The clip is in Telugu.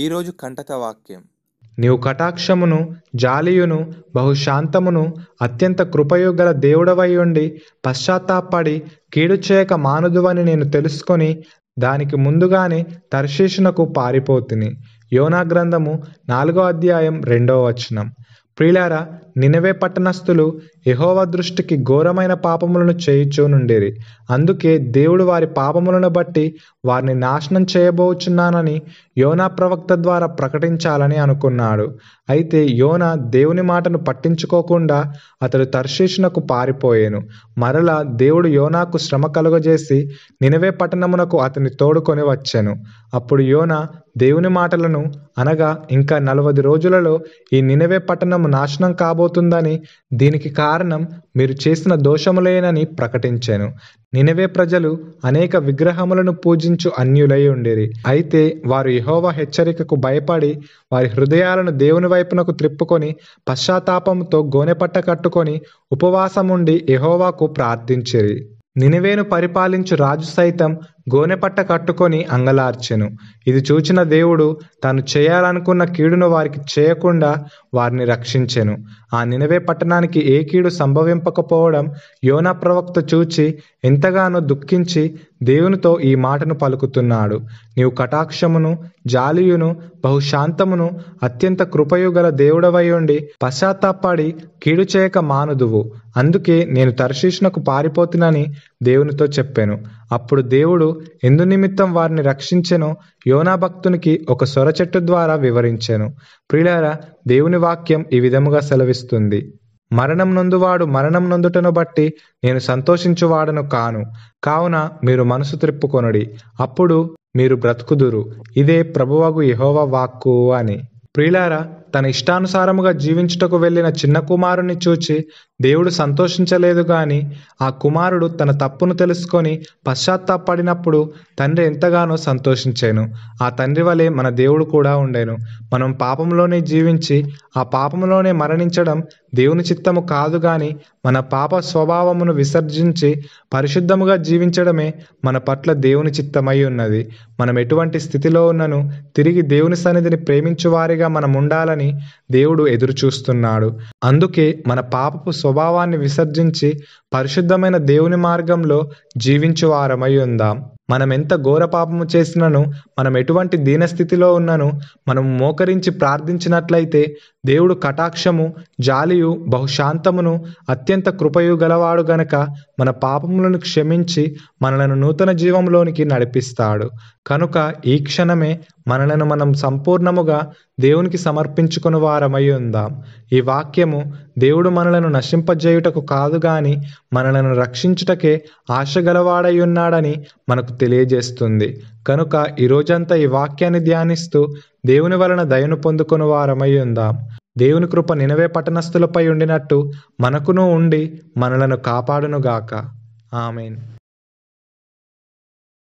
ఈరోజు కంటక వాక్యం నీవు కటాక్షమును జాలియును బహుశాంతమును అత్యంత కృపయుగల దేవుడవై ఉండి పశ్చాత్తాపడి కీడు చేయక మానుదువని నేను తెలుసుకొని దానికి ముందుగానే తర్శీషునకు పారిపోతుని యోనా గ్రంథము నాలుగో అధ్యాయం రెండవ వచనం ప్రియులారా నినవే పట్టణస్థులు యహోవ దృష్టికి ఘోరమైన పాపములను చేయుచునుండిరి అందుకే దేవుడు వారి పాపములను బట్టి వారిని నాశనం చేయబోచున్నానని యోనా ప్రవక్త ద్వారా ప్రకటించాలని అనుకున్నాడు అయితే యోన దేవుని మాటను పట్టించుకోకుండా అతడు తర్శీషునకు పారిపోయాను మరలా దేవుడు యోనాకు శ్రమ కలుగజేసి నినవే పట్టణమునకు అతని తోడుకొని వచ్చాను అప్పుడు యోన దేవుని మాటలను అనగా ఇంకా నలవది రోజులలో ఈ నినవే పట్టణం నాశనం కాబోతుందని దీనికి కారణం మీరు చేసిన దోషములేనని ప్రకటించాను నినవే ప్రజలు అనేక విగ్రహములను పూజించు అన్యులై ఉండేది అయితే వారు యహోవ హెచ్చరికకు భయపడి వారి హృదయాలను దేవుని వైపునకు త్రిప్పుకొని పశ్చాత్తాపంతో గోనెపట్ట కట్టుకొని ఉపవాసముండి యహోవాకు ప్రార్థించిరి నినవేను పరిపాలించు రాజు సైతం గోనెపట్ట కట్టుకొని అంగలార్చెను ఇది చూచిన దేవుడు తాను చేయాలనుకున్న కీడును వారికి చేయకుండా వారిని రక్షించెను ఆ నినవే పట్టణానికి ఏ కీడు సంభవింపకపోవడం యోన ప్రవక్త చూచి ఎంతగానో దుఃఖించి దేవునితో ఈ మాటను పలుకుతున్నాడు నీవు కటాక్షమును జాలియును బహుశాంతమును అత్యంత కృపయుగల గల దేవుడవయుండి పశ్చాత్తాపడి కీడు చేయక మానుదువు అందుకే నేను తర్శీష్నకు పారిపోతునని దేవునితో చెప్పాను అప్పుడు దేవుడు ఎందు నిమిత్తం వారిని రక్షించెను యోనా భక్తునికి ఒక సొరచెట్టు ద్వారా వివరించాను ప్రియులారా దేవుని వాక్యం ఈ విధముగా సెలవిస్తుంది మరణం నందువాడు మరణం నందుటను బట్టి నేను సంతోషించువాడను కాను కావున మీరు మనసు త్రిప్పుకొనుడి అప్పుడు మీరు బ్రతుకుదురు ఇదే ప్రభువగు యహోవ వాక్కు అని ప్రియులారా తన ఇష్టానుసారముగా జీవించుటకు వెళ్ళిన చిన్న కుమారుని చూచి దేవుడు సంతోషించలేదు గాని ఆ కుమారుడు తన తప్పును తెలుసుకొని పశ్చాత్తాపడినప్పుడు తండ్రి ఎంతగానో సంతోషించాను ఆ తండ్రి వలె మన దేవుడు కూడా ఉండేను మనం పాపంలోనే జీవించి ఆ పాపంలోనే మరణించడం దేవుని చిత్తము కాదు గాని మన పాప స్వభావమును విసర్జించి పరిశుద్ధముగా జీవించడమే మన పట్ల దేవుని చిత్తమై ఉన్నది మనం ఎటువంటి స్థితిలో ఉన్నను తిరిగి దేవుని సన్నిధిని ప్రేమించువారిగా మనం ఉండాలని చేయాలని దేవుడు ఎదురుచూస్తున్నాడు అందుకే మన పాపపు స్వభావాన్ని విసర్జించి పరిశుద్ధమైన దేవుని మార్గంలో జీవించువారమై ఉందాం మనం ఎంత ఘోర పాపము చేసినను మనం ఎటువంటి దీనస్థితిలో ఉన్నను మనం మోకరించి ప్రార్థించినట్లయితే దేవుడు కటాక్షము జాలియు బహుశాంతమును అత్యంత కృపయు గలవాడు గనక మన పాపములను క్షమించి మనలను నూతన జీవంలోనికి నడిపిస్తాడు కనుక ఈ క్షణమే మనలను మనం సంపూర్ణముగా దేవునికి సమర్పించుకుని వారమై ఉందాం ఈ వాక్యము దేవుడు మనలను నశింపజేయుటకు కాదు గాని మనలను రక్షించుటకే ఆశ గలవాడై ఉన్నాడని మనకు తెలియజేస్తుంది కనుక ఈరోజంతా ఈ వాక్యాన్ని ధ్యానిస్తూ దేవుని వలన దయను పొందుకుని వారమై ఉందాం దేవుని కృప నినవే పట్టణస్థులపై ఉండినట్టు మనకును ఉండి మనలను కాపాడునుగాక ఆమెన్